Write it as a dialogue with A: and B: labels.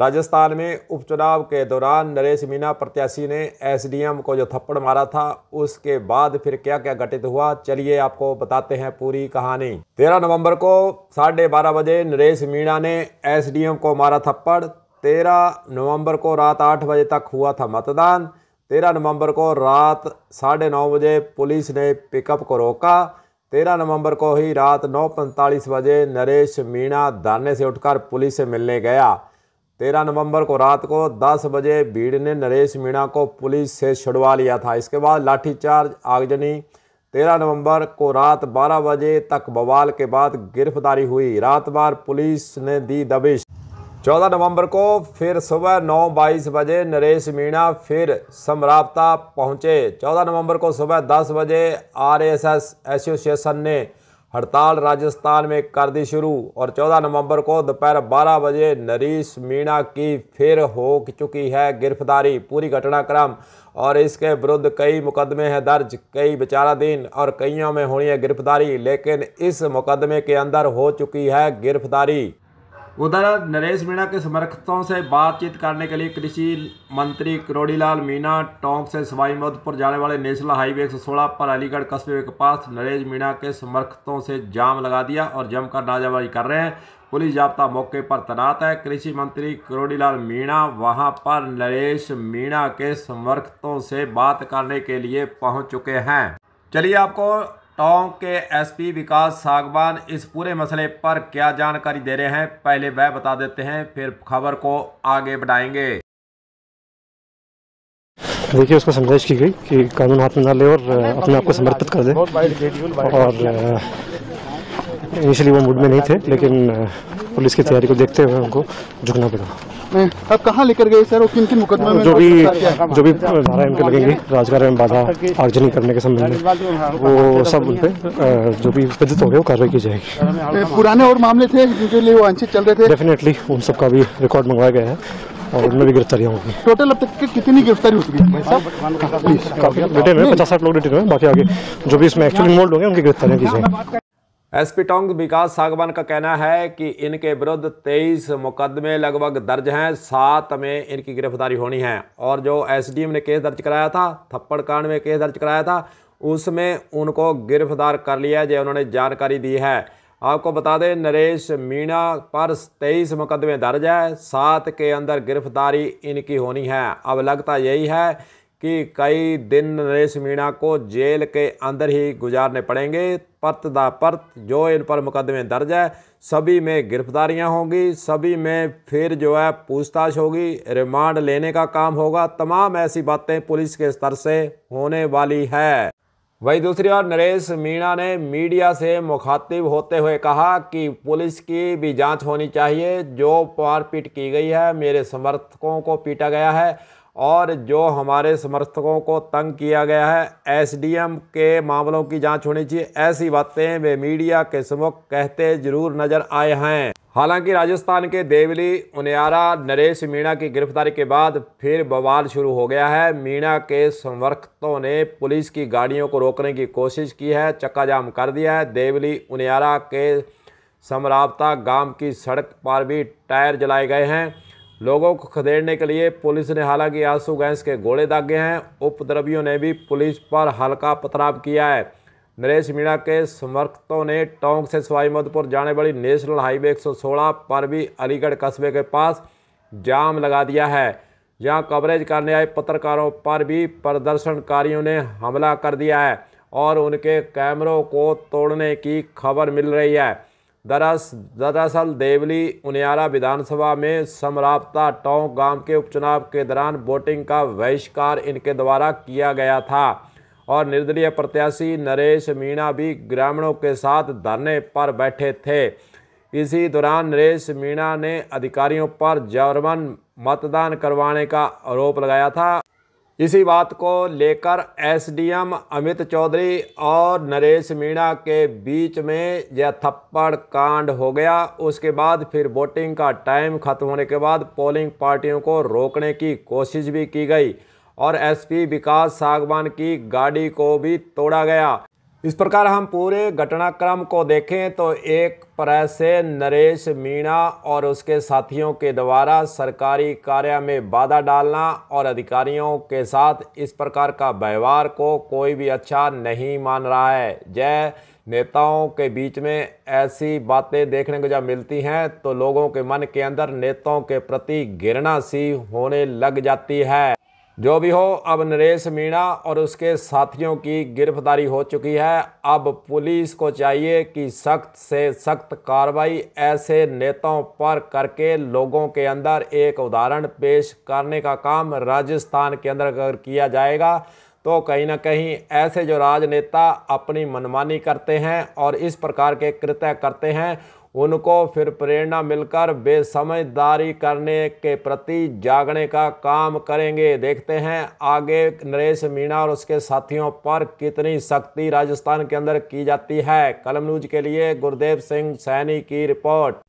A: राजस्थान में उपचुनाव के दौरान नरेश मीना प्रत्याशी ने एसडीएम को जो थप्पड़ मारा था उसके बाद फिर क्या क्या घटित हुआ चलिए आपको बताते हैं पूरी कहानी तेरह नवंबर को साढ़े बारह बजे नरेश मीणा ने एसडीएम को मारा थप्पड़ तेरह नवंबर को रात आठ बजे तक हुआ था मतदान तेरह नवंबर को रात साढ़े नौ बजे पुलिस ने पिकअप को रोका तेरह नवंबर को ही रात नौ पैंतालीस बजे नरेश मीणा धारने से उठकर पुलिस से मिलने गया तेरह नवंबर को रात को दस बजे भीड़ ने नरेश मीणा को पुलिस से छुड़वा लिया था इसके बाद लाठीचार्ज आगजनी तेरह नवंबर को रात बारह बजे तक बवाल के बाद गिरफ्तारी हुई रात बार पुलिस ने दी दबिश चौदह नवंबर को फिर सुबह नौ बाईस बजे नरेश मीणा फिर समराप्ता पहुंचे चौदह नवंबर को सुबह दस बजे एस एसोसिएशन ने हड़ताल राजस्थान में कर दी शुरू और 14 नवंबर को दोपहर 12 बजे नरीश मीणा की फिर हो चुकी है गिरफ्तारी पूरी घटनाक्रम और इसके विरुद्ध कई मुकदमे हैं दर्ज कई विचाराधीन और कईयों में होनी है गिरफ्तारी लेकिन इस मुकदमे के अंदर हो चुकी है गिरफ्तारी उधर नरेश मीणा के समर्थकों से बातचीत करने के लिए कृषि मंत्री करोड़ीलाल मीणा टोंक से सवाईमाधोपुर जाने वाले नेशनल हाईवे एक पर अलीगढ़ कस्बे के पास नरेश मीणा के समर्थकों से जाम लगा दिया और जमकर नाजाबाजी कर रहे हैं पुलिस जाब्ता मौके पर तैनात है कृषि मंत्री करोड़ीलाल मीणा वहां पर नरेश मीणा के समर्थकों से बात करने के लिए पहुंच चुके हैं चलिए आपको टोंक के एसपी विकास सागवान इस पूरे मसले पर क्या जानकारी दे रहे हैं पहले वह बता देते हैं फिर खबर को आगे बढ़ाएंगे देखिए उसको समझाइश की गई कि कानून हाथ में ना ले और अपने आप को समर्पित कर दे और इनिशियली वो मूड में नहीं थे लेकिन पुलिस की तैयारी को देखते हुए उनको झुकना पड़ा हम्म, अब कहाँ लेकर गए सर वो किन किन मुकदमे जो भी जो भी धारा इनके लगेंगे राजगार में बाधा आगजनी करने के संबंध में वो सब उन पर जो भी विदित हो गए वो कार्रवाई की जाएगी पुराने और मामले थे जिनके लिए वो वांछित चल रहे थे डेफिनेटली उन सब का भी रिकॉर्ड मंगवाया गया है और उनमें भी गिरफ्तारियाँ होगी टोटल अब तक कितनी गिरफ्तारी होती है पचास साठ लोग डिटेन हुए बाकी आगे जो भी इसमें एक्चुअली इन्वॉल्व होंगे उनकी गिरफ्तारियाँ की जाएंगी एसपी टोंग विकास सागवान का कहना है कि इनके विरुद्ध तेईस मुकदमे लगभग दर्ज हैं सात में इनकी गिरफ्तारी होनी है और जो एसडीएम ने केस दर्ज कराया था थप्पड़ कांड में केस दर्ज कराया था उसमें उनको गिरफ्तार कर लिया जो उन्होंने जानकारी दी है आपको बता दें नरेश मीणा पर तेईस मुकदमे दर्ज है सात के अंदर गिरफ्तारी इनकी होनी है अब लगता यही है कि कई दिन नरेश मीणा को जेल के अंदर ही गुजारने पड़ेंगे परत दा परत जो इन पर मुकदमे दर्ज है सभी में गिरफ्तारियां होंगी सभी में फिर जो है पूछताछ होगी रिमांड लेने का काम होगा तमाम ऐसी बातें पुलिस के स्तर से होने वाली है वही दूसरी ओर नरेश मीणा ने मीडिया से मुखातिब होते हुए कहा कि पुलिस की भी जांच होनी चाहिए जो मारपीट की गई है मेरे समर्थकों को पीटा गया है और जो हमारे समर्थकों को तंग किया गया है एसडीएम के मामलों की जांच होनी चाहिए ऐसी बातें वे मीडिया के समुख कहते जरूर नजर आए हैं हालांकि राजस्थान के देवली उनियारा नरेश मीणा की गिरफ्तारी के बाद फिर बवाल शुरू हो गया है मीणा के समर्थकों ने पुलिस की गाड़ियों को रोकने की कोशिश की है चक्का जाम कर दिया है देवली उनियारा के समरावता गांव की सड़क पर भी टायर जलाए गए हैं लोगों को खदेड़ने के लिए पुलिस ने हालांकि आंसू गैस के गोले दागे हैं उपद्रवियों ने भी पुलिस पर हल्का पथराव किया है नरेश मीणा के समर्थकों ने टोंक से सवाईमाधोपुर जाने वाली नेशनल हाईवे 116 पर भी अलीगढ़ कस्बे के पास जाम लगा दिया है जहां कवरेज करने आए पत्रकारों पर भी प्रदर्शनकारियों ने हमला कर दिया है और उनके कैमरों को तोड़ने की खबर मिल रही है दरअसल देवली उनियारा विधानसभा में समराप्ता टोंक गांव के उपचुनाव के दौरान वोटिंग का बहिष्कार इनके द्वारा किया गया था और निर्दलीय प्रत्याशी नरेश मीणा भी ग्रामीणों के साथ धरने पर बैठे थे इसी दौरान नरेश मीणा ने अधिकारियों पर जर्मन मतदान करवाने का आरोप लगाया था इसी बात को लेकर एसडीएम अमित चौधरी और नरेश मीणा के बीच में यह थप्पड़ कांड हो गया उसके बाद फिर वोटिंग का टाइम खत्म होने के बाद पोलिंग पार्टियों को रोकने की कोशिश भी की गई और एसपी विकास सागवान की गाड़ी को भी तोड़ा गया इस प्रकार हम पूरे घटनाक्रम को देखें तो एक तरह से नरेश मीणा और उसके साथियों के द्वारा सरकारी कार्य में बाधा डालना और अधिकारियों के साथ इस प्रकार का व्यवहार को कोई भी अच्छा नहीं मान रहा है जय नेताओं के बीच में ऐसी बातें देखने को जब मिलती हैं तो लोगों के मन के अंदर नेताओं के प्रति घृणा सी होने लग जाती है जो भी हो अब नरेश मीणा और उसके साथियों की गिरफ्तारी हो चुकी है अब पुलिस को चाहिए कि सख्त से सख्त कार्रवाई ऐसे नेताओं पर करके लोगों के अंदर एक उदाहरण पेश करने का काम राजस्थान के अंदर अगर किया जाएगा तो कहीं ना कहीं ऐसे जो राजनेता अपनी मनमानी करते हैं और इस प्रकार के कृत्य करते हैं उनको फिर प्रेरणा मिलकर बेसमझदारी करने के प्रति जागने का काम करेंगे देखते हैं आगे नरेश मीणा और उसके साथियों पर कितनी सख्ती राजस्थान के अंदर की जाती है कलम न्यूज के लिए गुरदेव सिंह सैनी की रिपोर्ट